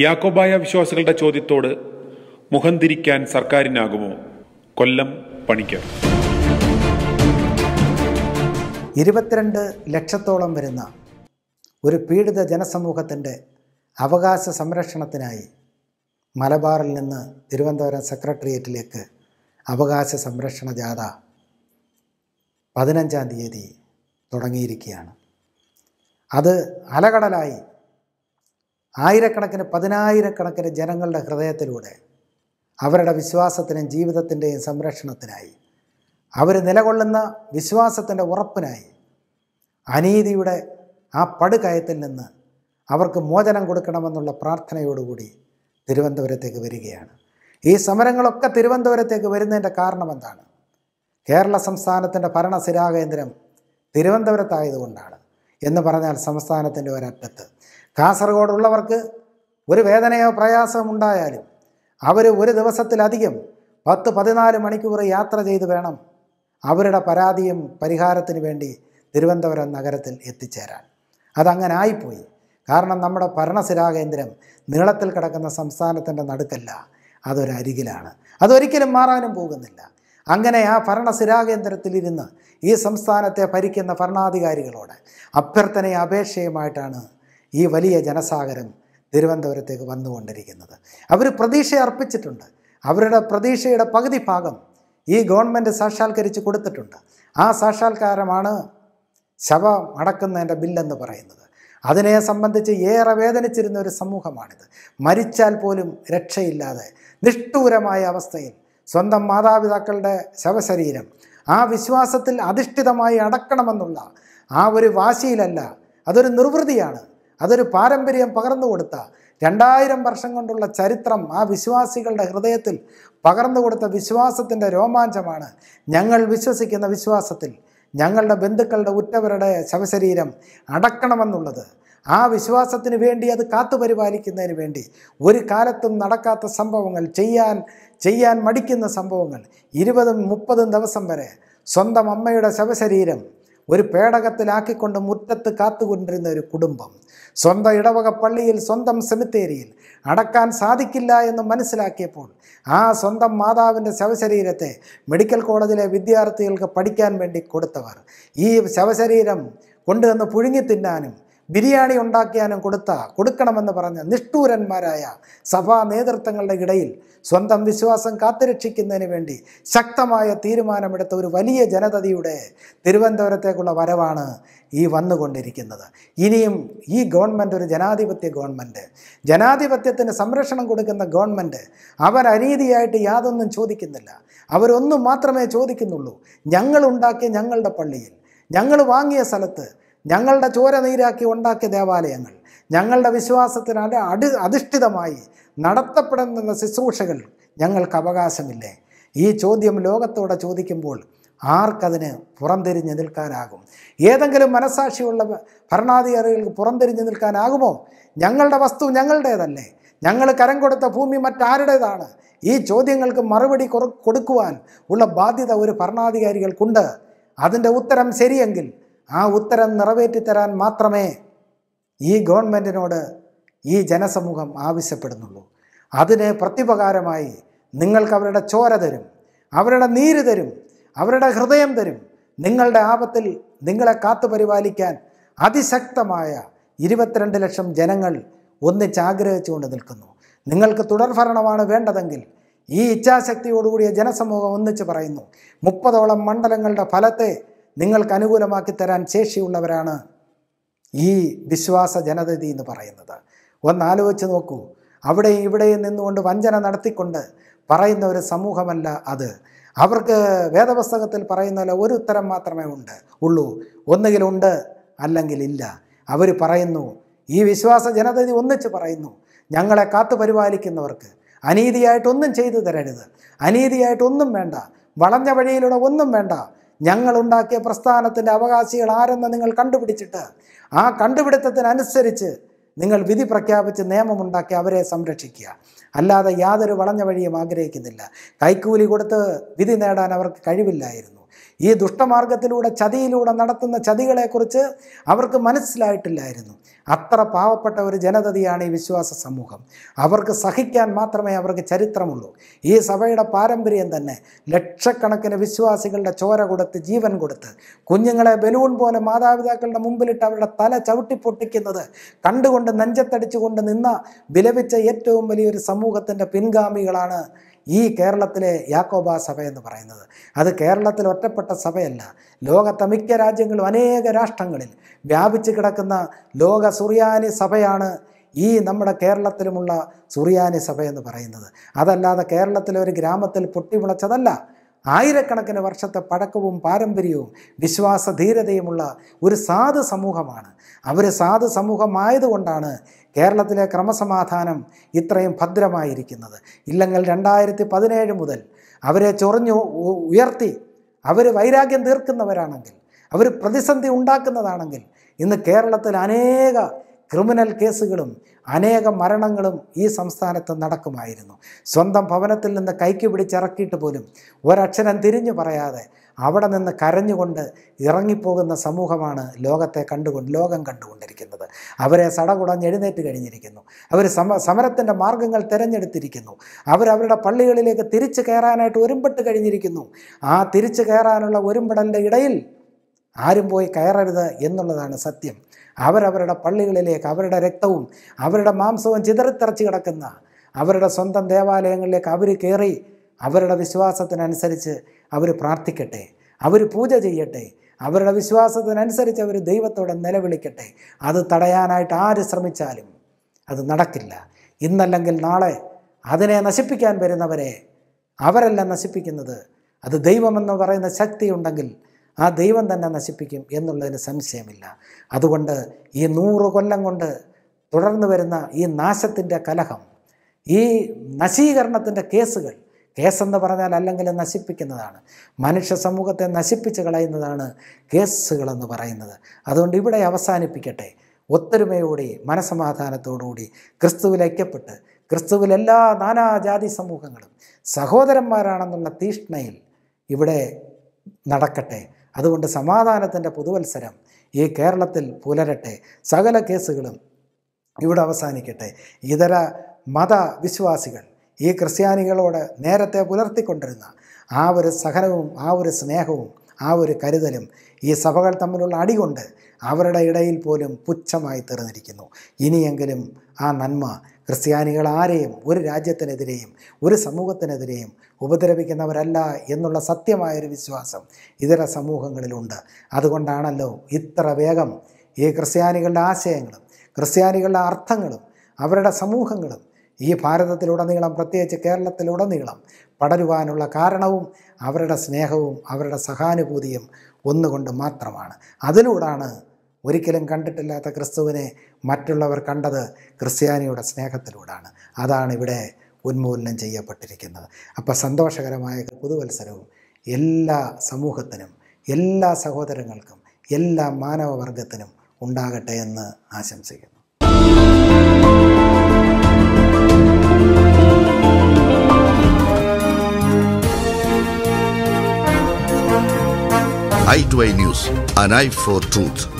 യാക്കോബായ വിശ്വാസികളുടെ ചോദ്യത്തോട് മുഖം തിരിക്കാൻ സർക്കാരിനാകുമോ കൊല്ലം പണിക്കർ ഇരുപത്തിരണ്ട് ലക്ഷത്തോളം വരുന്ന ഒരു പീഡിത ജനസമൂഹത്തിൻ്റെ അവകാശ സംരക്ഷണത്തിനായി മലബാറിൽ നിന്ന് തിരുവനന്തപുരം സെക്രട്ടേറിയറ്റിലേക്ക് അവകാശ സംരക്ഷണ ജാഥ പതിനഞ്ചാം തീയതി തുടങ്ങിയിരിക്കുകയാണ് അത് അലകടലായി ആയിരക്കണക്കിന് പതിനായിരക്കണക്കിന് ജനങ്ങളുടെ ഹൃദയത്തിലൂടെ അവരുടെ വിശ്വാസത്തിനും ജീവിതത്തിൻ്റെയും സംരക്ഷണത്തിനായി അവർ നിലകൊള്ളുന്ന വിശ്വാസത്തിൻ്റെ ഉറപ്പിനായി അനീതിയുടെ ആ പടുകയത്തിൽ നിന്ന് അവർക്ക് മോചനം കൊടുക്കണമെന്നുള്ള പ്രാർത്ഥനയോടുകൂടി തിരുവനന്തപുരത്തേക്ക് വരികയാണ് ഈ സമരങ്ങളൊക്കെ തിരുവനന്തപുരത്തേക്ക് വരുന്നതിൻ്റെ കാരണം എന്താണ് കേരള സംസ്ഥാനത്തിൻ്റെ ഭരണ സിരാകേന്ദ്രം തിരുവനന്തപുരത്തായതുകൊണ്ടാണ് എന്ന് പറഞ്ഞാൽ സംസ്ഥാനത്തിൻ്റെ ഒരറ്റത്ത് കാസർഗോഡുള്ളവർക്ക് ഒരു വേദനയോ ഉണ്ടായാലും അവർ ഒരു ദിവസത്തിലധികം പത്ത് പതിനാല് മണിക്കൂർ യാത്ര ചെയ്ത് വേണം അവരുടെ പരാതിയും പരിഹാരത്തിന് വേണ്ടി തിരുവനന്തപുരം നഗരത്തിൽ എത്തിച്ചേരാൻ അതങ്ങനെ ആയിപ്പോയി കാരണം നമ്മുടെ ഭരണസിരാകേന്ദ്രം നീളത്തിൽ കിടക്കുന്ന സംസ്ഥാനത്തിൻ്റെ നടുക്കല്ല അതൊരരികിലാണ് അതൊരിക്കലും മാറാനും പോകുന്നില്ല അങ്ങനെ ആ ഭരണസിരാകേന്ദ്രത്തിലിരുന്ന് ഈ സംസ്ഥാനത്തെ ഭരിക്കുന്ന ഭരണാധികാരികളോട് അഭ്യർത്ഥനയും അപേക്ഷയുമായിട്ടാണ് ഈ വലിയ ജനസാഗരം തിരുവനന്തപുരത്തേക്ക് വന്നുകൊണ്ടിരിക്കുന്നത് അവർ പ്രതീക്ഷ അർപ്പിച്ചിട്ടുണ്ട് അവരുടെ പ്രതീക്ഷയുടെ പകുതി ഭാഗം ഈ ഗവൺമെൻറ് സാക്ഷാത്കരിച്ച് കൊടുത്തിട്ടുണ്ട് ആ സാക്ഷാത്കാരമാണ് ശവ അടക്കുന്നതിൻ്റെ ബില്ലെന്ന് പറയുന്നത് അതിനെ സംബന്ധിച്ച് ഏറെ വേദനിച്ചിരുന്ന ഒരു സമൂഹമാണിത് മരിച്ചാൽ പോലും രക്ഷയില്ലാതെ നിഷ്ഠൂരമായ അവസ്ഥയിൽ സ്വന്തം മാതാപിതാക്കളുടെ ശവശരീരം ആ വിശ്വാസത്തിൽ അധിഷ്ഠിതമായി അടക്കണമെന്നുള്ള ആ ഒരു വാശിയിലല്ല അതൊരു നിർവൃതിയാണ് അതൊരു പാരമ്പര്യം പകർന്നു കൊടുത്ത രണ്ടായിരം വർഷം കൊണ്ടുള്ള ചരിത്രം ആ വിശ്വാസികളുടെ ഹൃദയത്തിൽ പകർന്നു കൊടുത്ത വിശ്വാസത്തിൻ്റെ രോമാഞ്ചമാണ് ഞങ്ങൾ വിശ്വസിക്കുന്ന വിശ്വാസത്തിൽ ഞങ്ങളുടെ ബന്ധുക്കളുടെ ഉറ്റവരുടെ ശവശരീരം അടക്കണമെന്നുള്ളത് ആ വിശ്വാസത്തിന് വേണ്ടി അത് പരിപാലിക്കുന്നതിന് വേണ്ടി ഒരു കാലത്തും നടക്കാത്ത സംഭവങ്ങൾ ചെയ്യാൻ ചെയ്യാൻ മടിക്കുന്ന സംഭവങ്ങൾ ഇരുപതും മുപ്പതും ദിവസം വരെ സ്വന്തം അമ്മയുടെ ശവശരീരം ഒരു പേടകത്തിലാക്കിക്കൊണ്ട് മുറ്റത്ത് കാത്തുകൊണ്ടിരുന്ന ഒരു കുടുംബം സ്വന്തം ഇടവക പള്ളിയിൽ സ്വന്തം സെമിത്തേരിയിൽ അടക്കാൻ സാധിക്കില്ല എന്ന് മനസ്സിലാക്കിയപ്പോൾ ആ സ്വന്തം മാതാവിൻ്റെ ശവശരീരത്തെ മെഡിക്കൽ കോളേജിലെ വിദ്യാർത്ഥികൾക്ക് പഠിക്കാൻ വേണ്ടി കൊടുത്തവർ ഈ ശവശരീരം കൊണ്ടുവന്ന് പുഴുങ്ങി തിന്നാനും ബിരിയാണി ഉണ്ടാക്കിയാനും കൊടുത്ത കൊടുക്കണമെന്ന് പറഞ്ഞ നിഷ്ഠൂരന്മാരായ സഭാ നേതൃത്വങ്ങളുടെ ഇടയിൽ സ്വന്തം വിശ്വാസം കാത്തുരക്ഷിക്കുന്നതിന് വേണ്ടി ശക്തമായ തീരുമാനമെടുത്ത ഒരു വലിയ ജനതയുടെ തിരുവനന്തപുരത്തേക്കുള്ള വരവാണ് ഈ വന്നുകൊണ്ടിരിക്കുന്നത് ഇനിയും ഈ ഗവൺമെൻറ് ഒരു ജനാധിപത്യ ഗവൺമെൻറ് ജനാധിപത്യത്തിന് സംരക്ഷണം കൊടുക്കുന്ന ഗവൺമെൻറ് അവർ അനീതിയായിട്ട് യാതൊന്നും ചോദിക്കുന്നില്ല അവരൊന്നും മാത്രമേ ചോദിക്കുന്നുള്ളൂ ഞങ്ങളുണ്ടാക്കിയ ഞങ്ങളുടെ പള്ളിയിൽ ഞങ്ങൾ വാങ്ങിയ സ്ഥലത്ത് ഞങ്ങളുടെ ചോര നീരാക്കി ഉണ്ടാക്കിയ ദേവാലയങ്ങൾ ഞങ്ങളുടെ വിശ്വാസത്തിന് അടി അധിഷ്ഠിതമായി നടത്തപ്പെടുന്ന ശുശ്രൂഷകൾ ഞങ്ങൾക്ക് അവകാശമില്ലേ ഈ ചോദ്യം ലോകത്തോടെ ചോദിക്കുമ്പോൾ ആർക്കതിന് പുറംതിരിഞ്ഞ് നിൽക്കാനാകും ഏതെങ്കിലും മനസാക്ഷിയുള്ള ഭരണാധികാരികൾക്ക് പുറംതിരിഞ്ഞ് നിൽക്കാനാകുമോ ഞങ്ങളുടെ വസ്തു ഞങ്ങളുടേതല്ലേ ഞങ്ങൾ കരം കൊടുത്ത ഭൂമി മറ്റാരുടേതാണ് ഈ ചോദ്യങ്ങൾക്ക് മറുപടി കൊടുക്കുവാൻ ഉള്ള ബാധ്യത ഒരു ഭരണാധികാരികൾക്കുണ്ട് അതിൻ്റെ ഉത്തരം ശരിയെങ്കിൽ ആ ഉത്തരം നിറവേറ്റിത്തരാൻ മാത്രമേ ഈ ഗവൺമെൻറ്റിനോട് ഈ ജനസമൂഹം ആവശ്യപ്പെടുന്നുള്ളൂ അതിന് പ്രത്യുപകാരമായി നിങ്ങൾക്ക് അവരുടെ ചോര തരും അവരുടെ നീര് തരും അവരുടെ ഹൃദയം തരും നിങ്ങളുടെ ആപത്തിൽ നിങ്ങളെ കാത്തു പരിപാലിക്കാൻ അതിശക്തമായ ഇരുപത്തിരണ്ട് ലക്ഷം ജനങ്ങൾ ഒന്നിച്ച് ആഗ്രഹിച്ചുകൊണ്ട് നിൽക്കുന്നു നിങ്ങൾക്ക് തുടർഭരണമാണ് വേണ്ടതെങ്കിൽ ഈ ഇച്ഛാശക്തിയോടുകൂടിയ ജനസമൂഹം ഒന്നിച്ച് പറയുന്നു മുപ്പതോളം മണ്ഡലങ്ങളുടെ ഫലത്തെ നിങ്ങൾക്ക് അനുകൂലമാക്കി തരാൻ ശേഷിയുള്ളവരാണ് ഈ വിശ്വാസ ജനതതി എന്ന് പറയുന്നത് ഒന്ന് ആലോചിച്ച് നോക്കൂ അവിടെയും ഇവിടെയും നിന്നുകൊണ്ട് വഞ്ചന നടത്തിക്കൊണ്ട് പറയുന്ന ഒരു സമൂഹമല്ല അത് അവർക്ക് വേദപുസ്തകത്തിൽ പോലെ ഒരു ഉത്തരം മാത്രമേ ഉണ്ട് ഉള്ളൂ ഒന്നുകിലുണ്ട് അല്ലെങ്കിൽ ഇല്ല അവർ പറയുന്നു ഈ വിശ്വാസ ജനതതി ഒന്നിച്ച് പറയുന്നു ഞങ്ങളെ കാത്തു പരിപാലിക്കുന്നവർക്ക് അനീതിയായിട്ടൊന്നും ചെയ്തു തരരുത് അനീതിയായിട്ടൊന്നും വേണ്ട വളഞ്ഞ വഴിയിലൂടെ ഒന്നും വേണ്ട ഞങ്ങളുണ്ടാക്കിയ പ്രസ്ഥാനത്തിൻ്റെ അവകാശികൾ ആരെന്ന് നിങ്ങൾ കണ്ടുപിടിച്ചിട്ട് ആ കണ്ടുപിടുത്തത്തിനനുസരിച്ച് നിങ്ങൾ വിധി പ്രഖ്യാപിച്ച് നിയമമുണ്ടാക്കി അവരെ സംരക്ഷിക്കുക അല്ലാതെ യാതൊരു വളഞ്ഞ വഴിയും ആഗ്രഹിക്കുന്നില്ല കൈക്കൂലി കൊടുത്ത് വിധി നേടാൻ അവർക്ക് കഴിവില്ലായിരുന്നു ഈ ദുഷ്ടമാർഗത്തിലൂടെ ചതിയിലൂടെ നടത്തുന്ന ചതികളെക്കുറിച്ച് അവർക്ക് മനസ്സിലായിട്ടില്ലായിരുന്നു അത്ര പാവപ്പെട്ട ഒരു ജനതയാണ് ഈ വിശ്വാസ സമൂഹം അവർക്ക് സഹിക്കാൻ മാത്രമേ അവർക്ക് ചരിത്രമുള്ളൂ ഈ സഭയുടെ പാരമ്പര്യം തന്നെ ലക്ഷക്കണക്കിന് വിശ്വാസികളുടെ ചോര കൊടുത്ത് ജീവൻ കൊടുത്ത് കുഞ്ഞുങ്ങളെ ബലൂൺ പോലെ മാതാപിതാക്കളുടെ മുമ്പിലിട്ട് അവരുടെ തല ചവിട്ടിപ്പൊട്ടിക്കുന്നത് കണ്ടുകൊണ്ട് നെഞ്ചത്തടിച്ചുകൊണ്ട് നിന്ന വിലപിച്ച ഏറ്റവും വലിയൊരു സമൂഹത്തിൻ്റെ പിൻഗാമികളാണ് ഈ കേരളത്തിലെ യാക്കോബ സഭ എന്ന് പറയുന്നത് അത് കേരളത്തിൽ ഒറ്റപ്പെട്ട സഭയല്ല മിക്ക രാജ്യങ്ങളും അനേക രാഷ്ട്രങ്ങളിൽ വ്യാപിച്ചു കിടക്കുന്ന ലോക സുറിയാനി സഭയാണ് ഈ നമ്മുടെ കേരളത്തിലുമുള്ള സുറിയാനി സഭ എന്ന് പറയുന്നത് അതല്ലാതെ കേരളത്തിലെ ഒരു ഗ്രാമത്തിൽ പൊട്ടിമുളച്ചതല്ല ആയിരക്കണക്കിന് വർഷത്തെ പഴക്കവും പാരമ്പര്യവും വിശ്വാസധീരതയുമുള്ള ഒരു സാധു സമൂഹമാണ് അവർ സാധു സമൂഹമായതുകൊണ്ടാണ് കേരളത്തിലെ ക്രമസമാധാനം ഇത്രയും ഭദ്രമായിരിക്കുന്നത് ഇല്ലെങ്കിൽ രണ്ടായിരത്തി പതിനേഴ് മുതൽ അവരെ ചൊറിഞ്ഞു ഉയർത്തി അവർ വൈരാഗ്യം തീർക്കുന്നവരാണെങ്കിൽ അവർ പ്രതിസന്ധി ഉണ്ടാക്കുന്നതാണെങ്കിൽ ഇന്ന് കേരളത്തിൽ അനേക ക്രിമിനൽ കേസുകളും അനേക മരണങ്ങളും ഈ സംസ്ഥാനത്ത് നടക്കുമായിരുന്നു സ്വന്തം ഭവനത്തിൽ നിന്ന് കൈക്ക് പിടിച്ചിറക്കിയിട്ട് പോലും ഒരക്ഷരം തിരിഞ്ഞു പറയാതെ അവിടെ നിന്ന് കരഞ്ഞുകൊണ്ട് ഇറങ്ങിപ്പോകുന്ന സമൂഹമാണ് ലോകത്തെ കണ്ടുകൊണ്ട് ലോകം കണ്ടുകൊണ്ടിരിക്കുന്നത് അവരെ സടകുടഞ്ഞ് എഴുന്നേറ്റ് കഴിഞ്ഞിരിക്കുന്നു അവർ സമ സമരത്തിൻ്റെ മാർഗങ്ങൾ തിരഞ്ഞെടുത്തിരിക്കുന്നു അവരവരുടെ പള്ളികളിലേക്ക് തിരിച്ചു കയറാനായിട്ട് ഒരുമ്പെട്ട് കഴിഞ്ഞിരിക്കുന്നു ആ തിരിച്ചു കയറാനുള്ള ഒരുമ്പെടലിൻ്റെ ഇടയിൽ ആരും പോയി കയറരുത് എന്നുള്ളതാണ് സത്യം അവരവരുടെ പള്ളികളിലേക്ക് അവരുടെ രക്തവും അവരുടെ മാംസവും ചിതറിത്തെറച്ച് കിടക്കുന്ന അവരുടെ സ്വന്തം ദേവാലയങ്ങളിലേക്ക് അവർ കയറി അവരുടെ വിശ്വാസത്തിനനുസരിച്ച് അവർ പ്രാർത്ഥിക്കട്ടെ അവർ പൂജ ചെയ്യട്ടെ അവരുടെ വിശ്വാസത്തിനനുസരിച്ച് അവർ ദൈവത്തോടെ നിലവിളിക്കട്ടെ അത് തടയാനായിട്ട് ആര് ശ്രമിച്ചാലും അത് നടക്കില്ല ഇന്നല്ലെങ്കിൽ നാളെ അതിനെ നശിപ്പിക്കാൻ വരുന്നവരെ അവരല്ല നശിപ്പിക്കുന്നത് അത് ദൈവമെന്ന് പറയുന്ന ശക്തി ഉണ്ടെങ്കിൽ ആ ദൈവം തന്നെ നശിപ്പിക്കും എന്നുള്ളതിന് സംശയമില്ല അതുകൊണ്ട് ഈ നൂറ് കൊല്ലം കൊണ്ട് തുടർന്നു വരുന്ന ഈ നാശത്തിൻ്റെ കലഹം ഈ നശീകരണത്തിൻ്റെ കേസുകൾ കേസ് എന്ന് പറഞ്ഞാൽ അല്ലെങ്കിൽ നശിപ്പിക്കുന്നതാണ് മനുഷ്യ സമൂഹത്തെ നശിപ്പിച്ച് കളയുന്നതാണ് കേസുകളെന്ന് പറയുന്നത് അതുകൊണ്ട് ഇവിടെ അവസാനിപ്പിക്കട്ടെ ഒത്തൊരുമയോടെ മനസമാധാനത്തോടുകൂടി ക്രിസ്തുവിൽ ഐക്യപ്പെട്ട് ക്രിസ്തുവിൽ എല്ലാ നാനാജാതി സമൂഹങ്ങളും സഹോദരന്മാരാണെന്നുള്ള തീഷ്ണയിൽ ഇവിടെ നടക്കട്ടെ അതുകൊണ്ട് സമാധാനത്തിൻ്റെ പുതുവത്സരം ഈ കേരളത്തിൽ പുലരട്ടെ സകല കേസുകളും ഇവിടെ അവസാനിക്കട്ടെ ഇതര മതവിശ്വാസികൾ ഈ ക്രിസ്ത്യാനികളോട് നേരത്തെ പുലർത്തിക്കൊണ്ടിരുന്ന ആ ഒരു സഹനവും ആ ഒരു സ്നേഹവും ആ ഒരു കരുതലും ഈ സഭകൾ തമ്മിലുള്ള അടികൊണ്ട് അവരുടെ ഇടയിൽ പോലും പുച്ഛമായി തീർന്നിരിക്കുന്നു ഇനിയെങ്കിലും ആ നന്മ ക്രിസ്ത്യാനികൾ ആരെയും ഒരു രാജ്യത്തിനെതിരെയും ഒരു സമൂഹത്തിനെതിരെയും ഉപദ്രവിക്കുന്നവരല്ല എന്നുള്ള സത്യമായൊരു വിശ്വാസം ഇതര സമൂഹങ്ങളിലുണ്ട് അതുകൊണ്ടാണല്ലോ ഇത്ര വേഗം ഈ ക്രിസ്ത്യാനികളുടെ ആശയങ്ങളും ക്രിസ്ത്യാനികളുടെ അർത്ഥങ്ങളും അവരുടെ സമൂഹങ്ങളും ഈ ഭാരതത്തിലുടനീളം പ്രത്യേകിച്ച് കേരളത്തിലുടനീളം പടരുവാനുള്ള കാരണവും അവരുടെ സ്നേഹവും അവരുടെ സഹാനുഭൂതിയും ഒന്നുകൊണ്ട് മാത്രമാണ് അതിലൂടാണ് ഒരിക്കലും കണ്ടിട്ടില്ലാത്ത ക്രിസ്തുവിനെ മറ്റുള്ളവർ കണ്ടത് ക്രിസ്ത്യാനിയുടെ സ്നേഹത്തിലൂടാണ് അതാണ് ഇവിടെ ഉന്മൂലനം ചെയ്യപ്പെട്ടിരിക്കുന്നത് അപ്പോൾ സന്തോഷകരമായ പുതുവത്സരവും എല്ലാ സമൂഹത്തിനും എല്ലാ സഹോദരങ്ങൾക്കും എല്ലാ മാനവവർഗത്തിനും ഉണ്ടാകട്ടെ എന്ന് ആശംസിക്കുന്നു I2I News, an eye for truth.